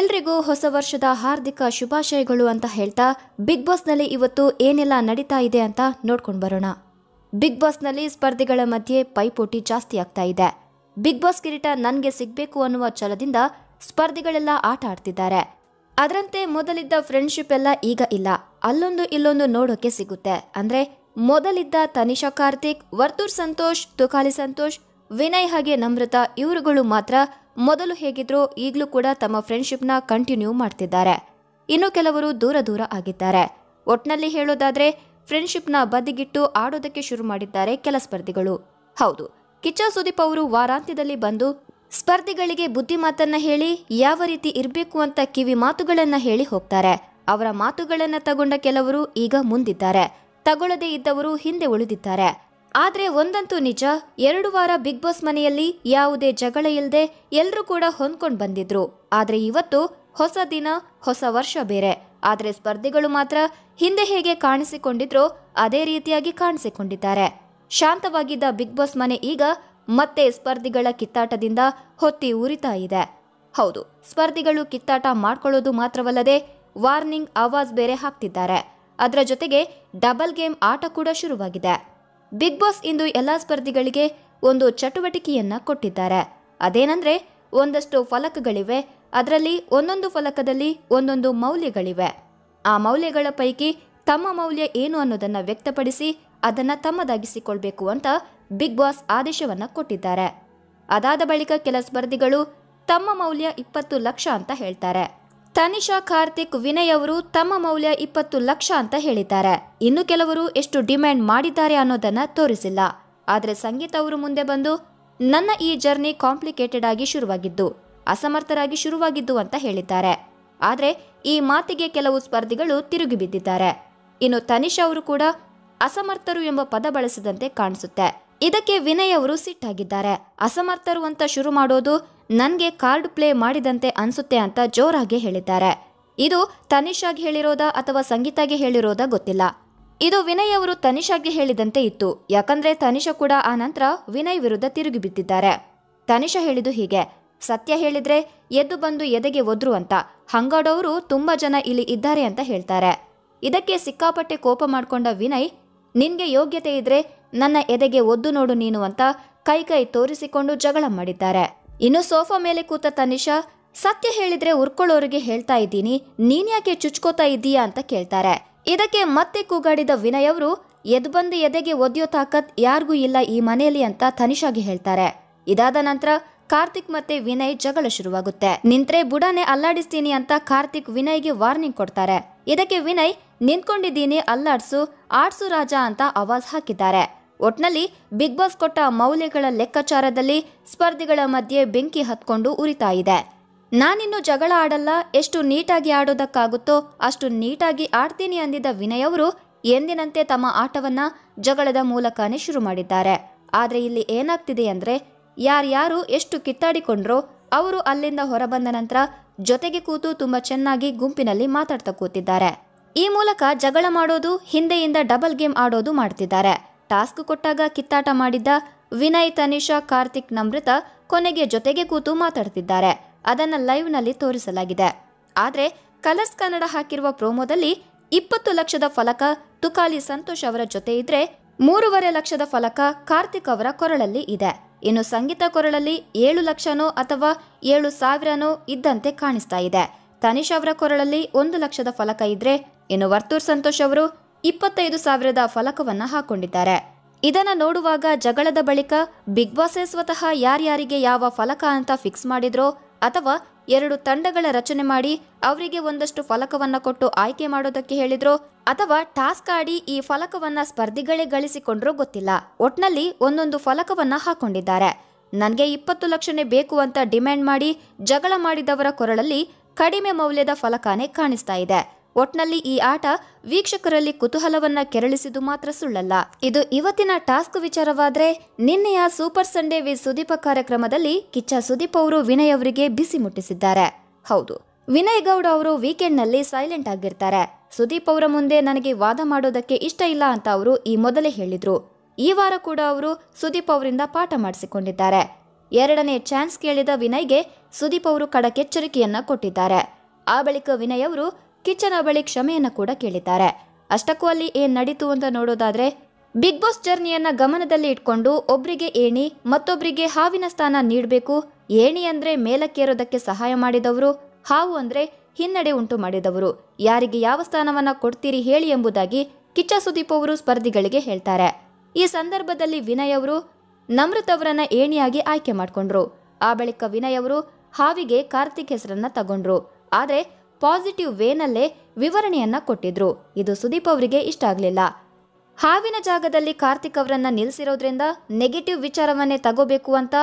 ಎಲ್ರಿಗೂ ಹೊಸ ವರ್ಷದ ಹಾರ್ದಿಕ ಶುಭಾಶಯಗಳು ಅಂತ ಹೇಳ್ತಾ ಬಿಗ್ ಬಾಸ್ನಲ್ಲಿ ಇವತ್ತು ಏನೆಲ್ಲ ನಡೀತಾ ಇದೆ ಅಂತ ನೋಡ್ಕೊಂಡು ಬರೋಣ ಬಿಗ್ ಬಾಸ್ನಲ್ಲಿ ಸ್ಪರ್ಧಿಗಳ ಮಧ್ಯೆ ಪೈಪೋಟಿ ಜಾಸ್ತಿ ಆಗ್ತಾ ಇದೆ ಬಿಗ್ ಬಾಸ್ ಕಿರೀಟ ನನಗೆ ಸಿಗಬೇಕು ಅನ್ನುವ ಛಲದಿಂದ ಸ್ಪರ್ಧಿಗಳೆಲ್ಲ ಆಟ ಆಡ್ತಿದ್ದಾರೆ ಅದರಂತೆ ಮೊದಲಿದ್ದ ಫ್ರೆಂಡ್ಶಿಪ್ ಎಲ್ಲ ಈಗ ಇಲ್ಲ ಅಲ್ಲೊಂದು ಇಲ್ಲೊಂದು ನೋಡೋಕೆ ಸಿಗುತ್ತೆ ಅಂದರೆ ಮೊದಲಿದ್ದ ತನಿಷಾ ಕಾರ್ತಿಕ್ ವರ್ತೂರ್ ಸಂತೋಷ್ ತುಕಾಲಿ ಸಂತೋಷ್ ವಿನಯ್ ಹಾಗೆ ನಮ್ರತಾ ಇವರುಗಳು ಮಾತ್ರ ಮೊದಲು ಹೇಗಿದ್ರು ಈಗಲೂ ಕೂಡ ತಮ್ಮ ಫ್ರೆಂಡ್ಶಿಪ್ನ ಕಂಟಿನ್ಯೂ ಮಾಡ್ತಿದ್ದಾರೆ ಇನ್ನು ಕೆಲವರು ದೂರ ದೂರ ಆಗಿದ್ದಾರೆ ಒಟ್ನಲ್ಲಿ ಹೇಳೋದಾದ್ರೆ ಫ್ರೆಂಡ್ಶಿಪ್ನ ಬದಿಗಿಟ್ಟು ಆಡೋದಕ್ಕೆ ಶುರು ಮಾಡಿದ್ದಾರೆ ಕೆಲ ಸ್ಪರ್ಧಿಗಳು ಹೌದು ಕಿಚ್ಚ ಸುದೀಪ್ ಅವರು ವಾರಾಂತ್ಯದಲ್ಲಿ ಬಂದು ಸ್ಪರ್ಧಿಗಳಿಗೆ ಬುದ್ಧಿ ಮಾತನ್ನ ಹೇಳಿ ಯಾವ ರೀತಿ ಇರಬೇಕು ಅಂತ ಕಿವಿ ಮಾತುಗಳನ್ನ ಹೇಳಿ ಹೋಗ್ತಾರೆ ಅವರ ಮಾತುಗಳನ್ನ ತಗೊಂಡ ಕೆಲವರು ಈಗ ಮುಂದಿದ್ದಾರೆ ತಗೊಳ್ಳದೇ ಇದ್ದವರು ಹಿಂದೆ ಉಳಿದಿದ್ದಾರೆ ಆದರೆ ಒಂದಂತೂ ನಿಜ ಎರಡು ವಾರ ಬಿಗ್ ಬಾಸ್ ಮನೆಯಲ್ಲಿ ಯಾವುದೇ ಜಗಳ ಇಲ್ಲದೆ ಎಲ್ಲರೂ ಕೂಡ ಹೊಂದ್ಕೊಂಡು ಬಂದಿದ್ರು ಆದರೆ ಇವತ್ತು ಹೊಸ ದಿನ ಹೊಸ ವರ್ಷ ಬೇರೆ ಆದರೆ ಸ್ಪರ್ಧಿಗಳು ಮಾತ್ರ ಹಿಂದೆ ಹೇಗೆ ಕಾಣಿಸಿಕೊಂಡಿದ್ರೋ ಅದೇ ರೀತಿಯಾಗಿ ಕಾಣಿಸಿಕೊಂಡಿದ್ದಾರೆ ಶಾಂತವಾಗಿದ್ದ ಬಿಗ್ ಬಾಸ್ ಮನೆ ಈಗ ಮತ್ತೆ ಸ್ಪರ್ಧಿಗಳ ಕಿತ್ತಾಟದಿಂದ ಹೊತ್ತಿ ಉರಿತಾ ಇದೆ ಹೌದು ಸ್ಪರ್ಧಿಗಳು ಕಿತ್ತಾಟ ಮಾಡ್ಕೊಳ್ಳೋದು ಮಾತ್ರವಲ್ಲದೆ ವಾರ್ನಿಂಗ್ ಆವಾಜ್ ಬೇರೆ ಹಾಕ್ತಿದ್ದಾರೆ ಅದರ ಜೊತೆಗೆ ಡಬಲ್ ಗೇಮ್ ಆಟ ಕೂಡ ಶುರುವಾಗಿದೆ ಬಿಗ್ ಬಾಸ್ ಇಂದು ಎಲ್ಲ ಸ್ಪರ್ಧಿಗಳಿಗೆ ಒಂದು ಚಟುವಟಿಕೆಯನ್ನ ಕೊಟ್ಟಿದ್ದಾರೆ ಅದೇನಂದ್ರೆ ಒಂದಷ್ಟು ಫಲಕಗಳಿವೆ ಅದರಲ್ಲಿ ಒಂದೊಂದು ಫಲಕದಲ್ಲಿ ಒಂದೊಂದು ಮೌಲ್ಯಗಳಿವೆ ಆ ಮೌಲ್ಯಗಳ ಪೈಕಿ ತಮ್ಮ ಮೌಲ್ಯ ಏನು ಅನ್ನೋದನ್ನ ವ್ಯಕ್ತಪಡಿಸಿ ಅದನ್ನ ತಮ್ಮದಾಗಿಸಿಕೊಳ್ಬೇಕು ಅಂತ ಬಿಗ್ ಬಾಸ್ ಆದೇಶವನ್ನ ಕೊಟ್ಟಿದ್ದಾರೆ ಅದಾದ ಬಳಿಕ ಕೆಲ ಸ್ಪರ್ಧಿಗಳು ತಮ್ಮ ಮೌಲ್ಯ ಇಪ್ಪತ್ತು ಲಕ್ಷ ಅಂತ ಹೇಳ್ತಾರೆ ತನಿಷಾ ಕಾರ್ತಿಕ್ ವಿನಯ್ ಅವರು ತಮ್ಮ ಮೌಲ್ಯ ಇಪ್ಪತ್ತು ಲಕ್ಷ ಅಂತ ಹೇಳಿದ್ದಾರೆ ಇನ್ನು ಕೆಲವರು ಎಷ್ಟು ಡಿಮ್ಯಾಂಡ್ ಮಾಡಿದ್ದಾರೆ ಅನ್ನೋದನ್ನ ತೋರಿಸಿಲ್ಲ ಆದರೆ ಸಂಗೀತ ಅವರು ಮುಂದೆ ಬಂದು ನನ್ನ ಈ ಜರ್ನಿ ಕಾಂಪ್ಲಿಕೇಟೆಡ್ ಆಗಿ ಶುರುವಾಗಿದ್ದು ಅಸಮರ್ಥರಾಗಿ ಶುರುವಾಗಿದ್ದು ಅಂತ ಹೇಳಿದ್ದಾರೆ ಆದರೆ ಈ ಮಾತಿಗೆ ಕೆಲವು ಸ್ಪರ್ಧಿಗಳು ತಿರುಗಿ ಬಿದ್ದಿದ್ದಾರೆ ಇನ್ನು ತನಿಷಾ ಅವರು ಕೂಡ ಅಸಮರ್ಥರು ಎಂಬ ಪದ ಬಳಸದಂತೆ ಕಾಣಿಸುತ್ತೆ ಇದಕ್ಕೆ ವಿನಯ್ ಅವರು ಸಿಟ್ಟಾಗಿದ್ದಾರೆ ಅಸಮರ್ಥರು ಅಂತ ಶುರು ಮಾಡೋದು ನನಗೆ ಕಾರ್ಡ್ ಪ್ಲೇ ಮಾಡಿದಂತೆ ಅನಿಸುತ್ತೆ ಅಂತ ಜೋರಾಗಿ ಹೇಳಿದ್ದಾರೆ ಇದು ತನಿಷಾಗೆ ಹೇಳಿರೋದಾ ಅಥವಾ ಸಂಗೀತಾಗೆ ಹೇಳಿರೋದ ಗೊತ್ತಿಲ್ಲ ಇದು ವಿನಯ್ ಅವರು ತನಿಷಾಗೆ ಹೇಳಿದಂತೆ ಇತ್ತು ಯಾಕಂದ್ರೆ ತನಿಷಾ ಕೂಡ ಆ ನಂತರ ವಿನಯ್ ವಿರುದ್ಧ ತಿರುಗಿ ಬಿದ್ದಿದ್ದಾರೆ ತನಿಷಾ ಹೇಳಿದು ಹೀಗೆ ಸತ್ಯ ಹೇಳಿದ್ರೆ ಎದ್ದು ಬಂದು ಎದೆಗೆ ಒದ್ರು ಅಂತ ಹಂಗಾಡೋರು ತುಂಬಾ ಜನ ಇಲ್ಲಿ ಇದ್ದಾರೆ ಅಂತ ಹೇಳ್ತಾರೆ ಇದಕ್ಕೆ ಸಿಕ್ಕಾಪಟ್ಟೆ ಕೋಪ ಮಾಡಿಕೊಂಡ ವಿನಯ್ ನಿನ್ಗೆ ಯೋಗ್ಯತೆ ಇದ್ರೆ ನನ್ನ ಎದೆಗೆ ಒದ್ದು ನೋಡು ನೀನು ಅಂತ ಕೈ ಕೈ ತೋರಿಸಿಕೊಂಡು ಜಗಳ ಮಾಡಿದ್ದಾರೆ ಇನ್ನು ಸೋಫಾ ಮೇಲೆ ಕೂತ ತನಿಷಾ ಸತ್ಯ ಹೇಳಿದ್ರೆ ಉರ್ಕೊಳ್ಳೋರಿಗೆ ಹೇಳ್ತಾ ಇದ್ದೀನಿ ನೀನ್ಯಾಕೆ ಚುಚ್ಕೋತಾ ಇದ್ದೀಯಾ ಅಂತ ಕೇಳ್ತಾರೆ ಇದಕ್ಕೆ ಮತ್ತೆ ಕೂಗಾಡಿದ ವಿನಯ್ ಅವರು ಎದ್ ಬಂದು ಎದೆಗೆ ಒದ್ಯೋ ತಾಕತ್ ಯಾರಿಗೂ ಇಲ್ಲ ಈ ಮನೆಯಲ್ಲಿ ಅಂತ ತನಿಷಾಗೆ ಹೇಳ್ತಾರೆ ಇದಾದ ನಂತರ ಕಾರ್ತಿಕ್ ಮತ್ತೆ ವಿನಯ್ ಜಗಳ ಶುರುವಾಗುತ್ತೆ ನಿಂತ್ರೆ ಬುಡಾನೆ ಅಲ್ಲಾಡಿಸ್ತೀನಿ ಅಂತ ಕಾರ್ತಿಕ್ ವಿನಯ್ಗೆ ವಾರ್ನಿಂಗ್ ಕೊಡ್ತಾರೆ ಇದಕ್ಕೆ ವಿನಯ್ ನಿಂತ್ಕೊಂಡಿದ್ದೀನಿ ಅಲ್ಲಾಡ್ಸು ಆಡ್ಸು ರಾಜ ಅಂತ ಆವಾಜ್ ಹಾಕಿದ್ದಾರೆ ಒಟ್ನಲ್ಲಿ ಬಿಗ್ ಬಾಸ್ ಕೊಟ್ಟ ಮೌಲ್ಯಗಳ ಲೆಕ್ಕಾಚಾರದಲ್ಲಿ ಸ್ಪರ್ಧಿಗಳ ಮಧ್ಯೆ ಬೆಂಕಿ ಹತ್ಕೊಂಡು ಉರಿತಾ ಇದೆ ನಾನಿನ್ನು ಜಗಳ ಆಡಲ್ಲ ಎಷ್ಟು ನೀಟಾಗಿ ಆಡೋದಕ್ಕಾಗುತ್ತೋ ಅಷ್ಟು ನೀಟಾಗಿ ಆಡ್ತೀನಿ ಅಂದಿದ್ದ ವಿನಯ್ ಅವರು ಎಂದಿನಂತೆ ತಮ್ಮ ಆಟವನ್ನ ಜಗಳದ ಮೂಲಕನೇ ಶುರು ಮಾಡಿದ್ದಾರೆ ಆದರೆ ಇಲ್ಲಿ ಏನಾಗ್ತಿದೆ ಅಂದ್ರೆ ಯಾರ್ಯಾರು ಎಷ್ಟು ಕಿತ್ತಾಡಿಕೊಂಡ್ರೋ ಅವರು ಅಲ್ಲಿಂದ ಹೊರಬಂದ ನಂತರ ಜೊತೆಗೆ ಕೂತು ತುಂಬಾ ಚೆನ್ನಾಗಿ ಗುಂಪಿನಲ್ಲಿ ಮಾತಾಡ್ತಾ ಕೂತಿದ್ದಾರೆ ಈ ಮೂಲಕ ಜಗಳ ಮಾಡೋದು ಹಿಂದೆಯಿಂದ ಡಬಲ್ ಗೇಮ್ ಆಡೋದು ಮಾಡ್ತಿದ್ದಾರೆ ಟಾಸ್ಕ್ ಕೊಟ್ಟಾಗ ಕಿತ್ತಾಟ ಮಾಡಿದ್ದ ವಿನಯ್ ತನಿಷಾ ಕಾರ್ತಿಕ್ ನಮೃತ ಕೊನೆಗೆ ಜೊತೆಗೆ ಕೂತು ಮಾತಾಡ್ತಿದ್ದಾರೆ ಅದನ್ನು ಲೈವ್ನಲ್ಲಿ ತೋರಿಸಲಾಗಿದೆ ಆದರೆ ಕಲರ್ಸ್ ಕನ್ನಡ ಹಾಕಿರುವ ಪ್ರೋಮೋದಲ್ಲಿ ಇಪ್ಪತ್ತು ಲಕ್ಷದ ಫಲಕ ತುಕಾಲಿ ಸಂತೋಷ್ ಅವರ ಜೊತೆ ಇದ್ರೆ ಮೂರುವರೆ ಲಕ್ಷದ ಫಲಕ ಕಾರ್ತಿಕ್ ಅವರ ಕೊರಳಲ್ಲಿ ಇದೆ ಇನ್ನು ಸಂಗೀತ ಕೊರಳಲ್ಲಿ ಏಳು ಲಕ್ಷನೋ ಅಥವಾ ಏಳು ಸಾವಿರನೋ ಇದ್ದಂತೆ ಕಾಣಿಸ್ತಾ ಇದೆ ತನಿಷ್ ಅವರ ಕೊರಳಲ್ಲಿ ಒಂದು ಲಕ್ಷದ ಫಲಕ ಇದ್ರೆ ಇನ್ನು ವರ್ತೂರ್ ಸಂತೋಷ್ ಅವರು ಇಪ್ಪತ್ತೈದು ಸಾವಿರದ ಫಲಕವನ್ನು ಹಾಕೊಂಡಿದ್ದಾರೆ ಇದನ್ನ ನೋಡುವಾಗ ಜಗಳದ ಬಳಿಕ ಬಿಗ್ ಬಾಸೇ ಸ್ವತಃ ಯಾರ್ಯಾರಿಗೆ ಯಾವ ಫಲಕ ಅಂತ ಫಿಕ್ಸ್ ಮಾಡಿದ್ರೋ ಅಥವಾ ಎರಡು ತಂಡಗಳ ರಚನೆ ಮಾಡಿ ಅವರಿಗೆ ಒಂದಷ್ಟು ಫಲಕವನ್ನ ಕೊಟ್ಟು ಆಯ್ಕೆ ಮಾಡೋದಕ್ಕೆ ಹೇಳಿದ್ರೋ ಅಥವಾ ಟಾಸ್ಕ್ ಆಡಿ ಈ ಫಲಕವನ್ನ ಸ್ಪರ್ಧಿಗಳೇ ಗಳಿಸಿಕೊಂಡ್ರೋ ಗೊತ್ತಿಲ್ಲ ಒಟ್ನಲ್ಲಿ ಒಂದೊಂದು ಫಲಕವನ್ನ ಹಾಕೊಂಡಿದ್ದಾರೆ ನನಗೆ ಇಪ್ಪತ್ತು ಲಕ್ಷನೇ ಬೇಕು ಅಂತ ಡಿಮ್ಯಾಂಡ್ ಮಾಡಿ ಜಗಳ ಮಾಡಿದವರ ಕೊರಳಲ್ಲಿ ಕಡಿಮೆ ಮೌಲ್ಯದ ಫಲಕಾನೇ ಕಾಣಿಸ್ತಾ ಇದೆ ಒಟ್ನಲ್ಲಿ ಈ ಆಟ ವೀಕ್ಷಕರಲ್ಲಿ ಕುತೂಹಲವನ್ನ ಕೆರಳಿಸಿದ್ದು ಮಾತ್ರ ಸುಳ್ಳಲ್ಲ ಇದು ಇವತ್ತಿನ ಟಾಸ್ಕ್ ವಿಚಾರವಾದ್ರೆ ನಿನ್ನೆಯ ಸೂಪರ್ ಸಂಡೇ ವಿ ಸುದೀಪ ಕಾರ್ಯಕ್ರಮದಲ್ಲಿ ಕಿಚ್ಚ ಸುದೀಪ್ ಅವರು ವಿನಯ್ ಅವರಿಗೆ ಬಿಸಿ ಮುಟ್ಟಿಸಿದ್ದಾರೆ ಹೌದು ವಿನಯ್ ಗೌಡ ಅವರು ವೀಕೆಂಡ್ ನಲ್ಲಿ ಸೈಲೆಂಟ್ ಆಗಿರ್ತಾರೆ ಸುದೀಪ್ ಅವರ ಮುಂದೆ ನನಗೆ ವಾದ ಮಾಡೋದಕ್ಕೆ ಇಷ್ಟ ಇಲ್ಲ ಅಂತ ಅವರು ಈ ಮೊದಲೇ ಹೇಳಿದ್ರು ಈ ವಾರ ಕೂಡ ಅವರು ಸುದೀಪ್ ಅವರಿಂದ ಪಾಠ ಮಾಡಿಸಿಕೊಂಡಿದ್ದಾರೆ ಎರಡನೇ ಚಾನ್ಸ್ ಕೇಳಿದ ವಿನಯ್ಗೆ ಸುದೀಪ್ ಅವರು ಕಡಕೆಚ್ಚರಿಕೆಯನ್ನ ಕೊಟ್ಟಿದ್ದಾರೆ ಆ ಬಳಿಕ ವಿನಯ್ ಅವರು ಕಿಚ್ಚನ ಬಳಿ ಕ್ಷಮೆಯನ್ನು ಕೂಡ ಕೇಳಿದ್ದಾರೆ ಅಷ್ಟಕ್ಕೂ ಅಲ್ಲಿ ಏನ್ ನಡೀತು ಅಂತ ನೋಡೋದಾದ್ರೆ ಬಿಗ್ ಬಾಸ್ ಜರ್ನಿಯನ್ನ ಗಮನದಲ್ಲಿ ಇಟ್ಕೊಂಡು ಒಬ್ರಿಗೆ ಏಣಿ ಮತ್ತೊಬ್ಬರಿಗೆ ಹಾವಿನ ಸ್ಥಾನ ನೀಡಬೇಕು ಏಣಿ ಅಂದ್ರೆ ಮೇಲಕ್ಕೇರೋದಕ್ಕೆ ಸಹಾಯ ಮಾಡಿದವರು ಹಾವು ಅಂದ್ರೆ ಹಿನ್ನಡೆ ಉಂಟು ಮಾಡಿದವರು ಯಾರಿಗೆ ಯಾವ ಸ್ಥಾನವನ್ನ ಕೊಡ್ತೀರಿ ಹೇಳಿ ಎಂಬುದಾಗಿ ಕಿಚ್ಚ ಸುದೀಪ್ ಅವರು ಸ್ಪರ್ಧಿಗಳಿಗೆ ಹೇಳ್ತಾರೆ ಈ ಸಂದರ್ಭದಲ್ಲಿ ವಿನಯ್ ಅವರು ನಮೃತ್ ಅವರನ್ನ ಏಣಿಯಾಗಿ ಆಯ್ಕೆ ಮಾಡಿಕೊಂಡ್ರು ಆ ಬಳಿಕ ವಿನಯ್ ಅವರು ಹಾವಿಗೆ ಕಾರ್ತಿಕ್ ಹೆಸರನ್ನ ತಗೊಂಡ್ರು ಆದರೆ ಪಾಸಿಟಿವ್ ವೇನಲ್ಲೇ ವಿವರಣೆಯನ್ನ ಕೊಟ್ಟಿದ್ರು ಇದು ಸುದೀಪ್ ಅವರಿಗೆ ಇಷ್ಟ ಆಗಲಿಲ್ಲ ಹಾವಿನ ಜಾಗದಲ್ಲಿ ಕಾರ್ತಿಕ್ ಅವರನ್ನ ನಿಲ್ಲಿಸಿರೋದ್ರಿಂದ ನೆಗೆಟಿವ್ ವಿಚಾರವನ್ನೇ ತಗೋಬೇಕು ಅಂತ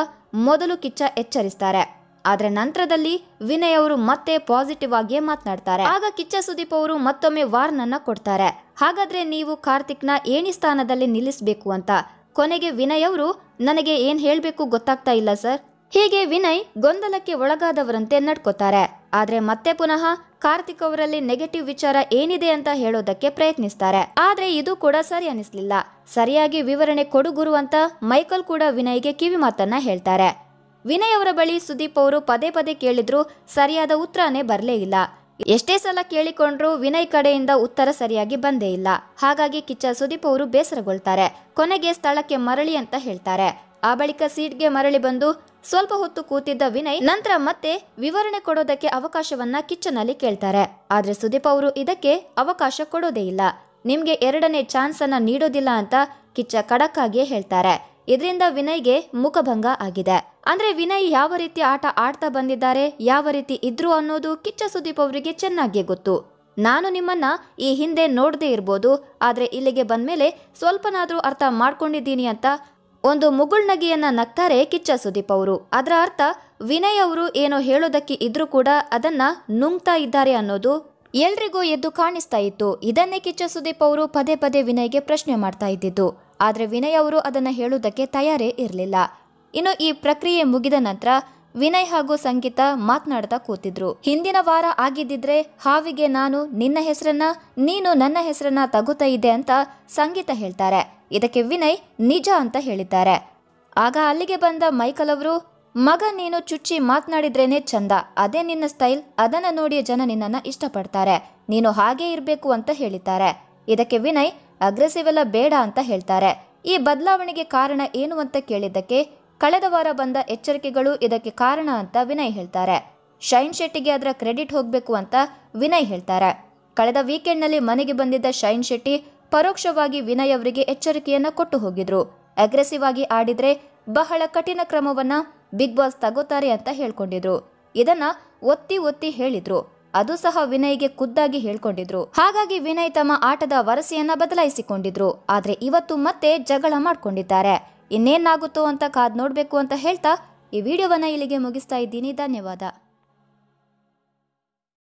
ಮೊದಲು ಕಿಚ್ಚ ಎಚ್ಚರಿಸ್ತಾರೆ ಆದ್ರೆ ನಂತರದಲ್ಲಿ ವಿನಯ್ ಅವರು ಮತ್ತೆ ಪಾಸಿಟಿವ್ ಆಗಿಯೇ ಮಾತನಾಡ್ತಾರೆ ಆಗ ಕಿಚ್ಚ ಸುದೀಪ್ ಅವರು ಮತ್ತೊಮ್ಮೆ ವಾರ್ನನ್ನ ಕೊಡ್ತಾರೆ ಹಾಗಾದ್ರೆ ನೀವು ಕಾರ್ತಿಕ್ನ ಏಣಿ ಸ್ಥಾನದಲ್ಲಿ ನಿಲ್ಲಿಸಬೇಕು ಅಂತ ಕೊನೆಗೆ ವಿನಯ್ ಅವರು ನನಗೆ ಏನ್ ಹೇಳಬೇಕು ಗೊತ್ತಾಗ್ತಾ ಇಲ್ಲ ಸರ್ ಹೀಗೆ ವಿನಯ್ ಗೊಂದಲಕ್ಕೆ ಒಳಗಾದವರಂತೆ ನಡ್ಕೋತಾರೆ ಆದ್ರೆ ಮತ್ತೆ ಪುನಃ ಕಾರ್ತಿಕ್ ಅವರಲ್ಲಿ ನೆಗೆಟಿವ್ ವಿಚಾರ ಏನಿದೆ ಅಂತ ಹೇಳೋದಕ್ಕೆ ಪ್ರಯತ್ನಿಸ್ತಾರೆ ಆದ್ರೆ ಇದು ಕೂಡ ಸರಿ ಅನಿಸ್ಲಿಲ್ಲ ಸರಿಯಾಗಿ ವಿವರಣೆ ಕೊಡುಗುರು ಅಂತ ಮೈಕಲ್ ಕೂಡ ವಿನಯ್ಗೆ ಕಿವಿ ಮಾತನ್ನ ಹೇಳ್ತಾರೆ ವಿನಯ್ ಅವರ ಬಳಿ ಸುದೀಪ್ ಅವರು ಪದೇ ಪದೇ ಕೇಳಿದ್ರು ಸರಿಯಾದ ಉತ್ತರನೇ ಬರಲೇ ಇಲ್ಲ ಎಷ್ಟೇ ಸಲ ಕೇಳಿಕೊಂಡ್ರು ವಿನಯ್ ಕಡೆಯಿಂದ ಉತ್ತರ ಸರಿಯಾಗಿ ಬಂದೇ ಇಲ್ಲ ಹಾಗಾಗಿ ಕಿಚ್ಚ ಸುದೀಪ್ ಅವರು ಬೇಸರಗೊಳ್ತಾರೆ ಕೊನೆಗೆ ಸ್ಥಳಕ್ಕೆ ಮರಳಿ ಅಂತ ಹೇಳ್ತಾರೆ ಆ ಬಳಿಕ ಸೀಟ್ಗೆ ಮರಳಿ ಬಂದು ಸ್ವಲ್ಪ ಹೊತ್ತು ಕೂತಿದ್ದ ವಿನಯ್ ನಂತರ ಮತ್ತೆ ವಿವರಣೆ ಕೊಡೋದಕ್ಕೆ ಅವಕಾಶವನ್ನ ಕಿಚ್ಚನಲ್ಲಿ ಕೇಳ್ತಾರೆ ಆದ್ರೆ ಸುದೀಪ್ ಅವರು ಇದಕ್ಕೆ ಅವಕಾಶ ಕೊಡೋದೇ ಇಲ್ಲ ನಿಮ್ಗೆ ಎರಡನೇ ಚಾನ್ಸ್ ಅನ್ನ ನೀಡೋದಿಲ್ಲ ಅಂತ ಕಿಚ್ಚ ಖಡಕ್ ಆಗಿಯೇ ಹೇಳ್ತಾರೆ ಇದರಿಂದ ವಿನಯ್ಗೆ ಮುಖಭಂಗ ಆಗಿದೆ ಅಂದ್ರೆ ವಿನಯ್ ಯಾವ ರೀತಿ ಆಟ ಆಡ್ತಾ ಬಂದಿದ್ದಾರೆ ಯಾವ ರೀತಿ ಇದ್ರು ಅನ್ನೋದು ಕಿಚ್ಚ ಸುದೀಪ್ ಅವರಿಗೆ ಚೆನ್ನಾಗಿಯೇ ಗೊತ್ತು ನಾನು ನಿಮ್ಮನ್ನ ಈ ಹಿಂದೆ ನೋಡದೆ ಇರ್ಬೋದು ಆದ್ರೆ ಇಲ್ಲಿಗೆ ಬಂದ್ಮೇಲೆ ಸ್ವಲ್ಪನಾದ್ರೂ ಅರ್ಥ ಮಾಡ್ಕೊಂಡಿದ್ದೀನಿ ಅಂತ ಒಂದು ಮುಗುಳ್ನಗೆಯನ್ನ ನಗ್ತಾರೆ ಕಿಚ್ಚ ಸುದೀಪ್ ಅವರು ಅದರ ಅರ್ಥ ವಿನಯ್ ಅವರು ಏನೋ ಹೇಳೋದಕ್ಕೆ ಇದ್ರೂ ಕೂಡ ಅದನ್ನ ನುಂಗ್ತಾ ಇದ್ದಾರೆ ಅನ್ನೋದು ಎಲ್ರಿಗೂ ಎದ್ದು ಕಾಣಿಸ್ತಾ ಇತ್ತು ಇದನ್ನೇ ಕಿಚ್ಚ ಸುದೀಪ್ ಅವರು ಪದೇ ಪದೇ ವಿನಯ್ಗೆ ಪ್ರಶ್ನೆ ಮಾಡ್ತಾ ಇದ್ದಿದ್ದು ಆದರೆ ವಿನಯ್ ಅವರು ಅದನ್ನ ಹೇಳೋದಕ್ಕೆ ತಯಾರೇ ಇರಲಿಲ್ಲ ಇನ್ನು ಈ ಪ್ರಕ್ರಿಯೆ ಮುಗಿದ ನಂತರ ವಿನಯ್ ಹಾಗೂ ಸಂಗೀತ ಮಾತನಾಡ್ತಾ ಕೂತಿದ್ರು ಹಿಂದಿನ ವಾರ ಆಗಿದ್ದಿದ್ರೆ ಹಾವಿಗೆ ನಾನು ನಿನ್ನ ಹೆಸರನ್ನ ನೀನು ನನ್ನ ಹೆಸರನ್ನ ತಗುತ್ತಾ ಇದೆ ಅಂತ ಸಂಗೀತ ಹೇಳ್ತಾರೆ ಇದಕ್ಕೆ ವಿನಯ್ ನಿಜ ಅಂತ ಹೇಳಿದ್ದಾರೆ ಆಗ ಅಲ್ಲಿಗೆ ಬಂದ ಮೈಕಲ್ ಅವರು ಮಗ ನೀನು ಚುಚ್ಚಿ ಮಾತನಾಡಿದ್ರೇನೆ ಚಂದ ಅದೇ ನಿನ್ನ ಸ್ಟೈಲ್ ಅದನ್ನ ನೋಡಿ ಜನ ನಿನ್ನನ್ನು ಇಷ್ಟಪಡ್ತಾರೆ ನೀನು ಹಾಗೇ ಇರಬೇಕು ಅಂತ ಹೇಳಿದ್ದಾರೆ ಇದಕ್ಕೆ ವಿನಯ್ ಅಗ್ರೆಸಿವ್ ಎಲ್ಲ ಬೇಡ ಅಂತ ಹೇಳ್ತಾರೆ ಈ ಬದಲಾವಣೆಗೆ ಕಾರಣ ಏನು ಅಂತ ಕೇಳಿದ್ದಕ್ಕೆ ಕಳೆದ ವಾರ ಬಂದ ಎಚ್ಚರಿಕೆಗಳು ಇದಕ್ಕೆ ಕಾರಣ ಅಂತ ವಿನಯ್ ಹೇಳ್ತಾರೆ ಶೈನ್ ಶೆಟ್ಟಿಗೆ ಅದರ ಕ್ರೆಡಿಟ್ ಹೋಗಬೇಕು ಅಂತ ವಿನಯ್ ಹೇಳ್ತಾರೆ ಕಳೆದ ವೀಕೆಂಡ್ನಲ್ಲಿ ಮನೆಗೆ ಬಂದಿದ್ದ ಶೈನ್ ಶೆಟ್ಟಿ ಪರೋಕ್ಷವಾಗಿ ವಿನಯ್ ಅವರಿಗೆ ಎಚ್ಚರಿಕೆಯನ್ನ ಕೊಟ್ಟು ಹೋಗಿದ್ರು ಅಗ್ರೆಸಿವ್ ಆಗಿ ಆಡಿದ್ರೆ ಬಹಳ ಕಠಿಣ ಕ್ರಮವನ್ನ ಬಿಗ್ ಬಾಸ್ ತಗೋತಾರೆ ಅಂತ ಹೇಳ್ಕೊಂಡಿದ್ರು ಇದನ್ನ ಒತ್ತಿ ಒತ್ತಿ ಹೇಳಿದ್ರು ಅದು ಸಹ ವಿನಯ್ಗೆ ಖುದ್ದಾಗಿ ಹೇಳ್ಕೊಂಡಿದ್ರು ಹಾಗಾಗಿ ವಿನಯ್ ತಮ್ಮ ಆಟದ ವರಸೆಯನ್ನ ಬದಲಾಯಿಸಿಕೊಂಡಿದ್ರು ಆದ್ರೆ ಇವತ್ತು ಮತ್ತೆ ಜಗಳ ಮಾಡ್ಕೊಂಡಿದ್ದಾರೆ ಇನ್ನೇನಾಗುತ್ತೋ ಅಂತ ಕಾದ್ ನೋಡ್ಬೇಕು ಅಂತ ಹೇಳ್ತಾ ಈ ವಿಡಿಯೋವನ್ನ ಇಲ್ಲಿಗೆ ಮುಗಿಸ್ತಾ ಇದ್ದೀನಿ ಧನ್ಯವಾದ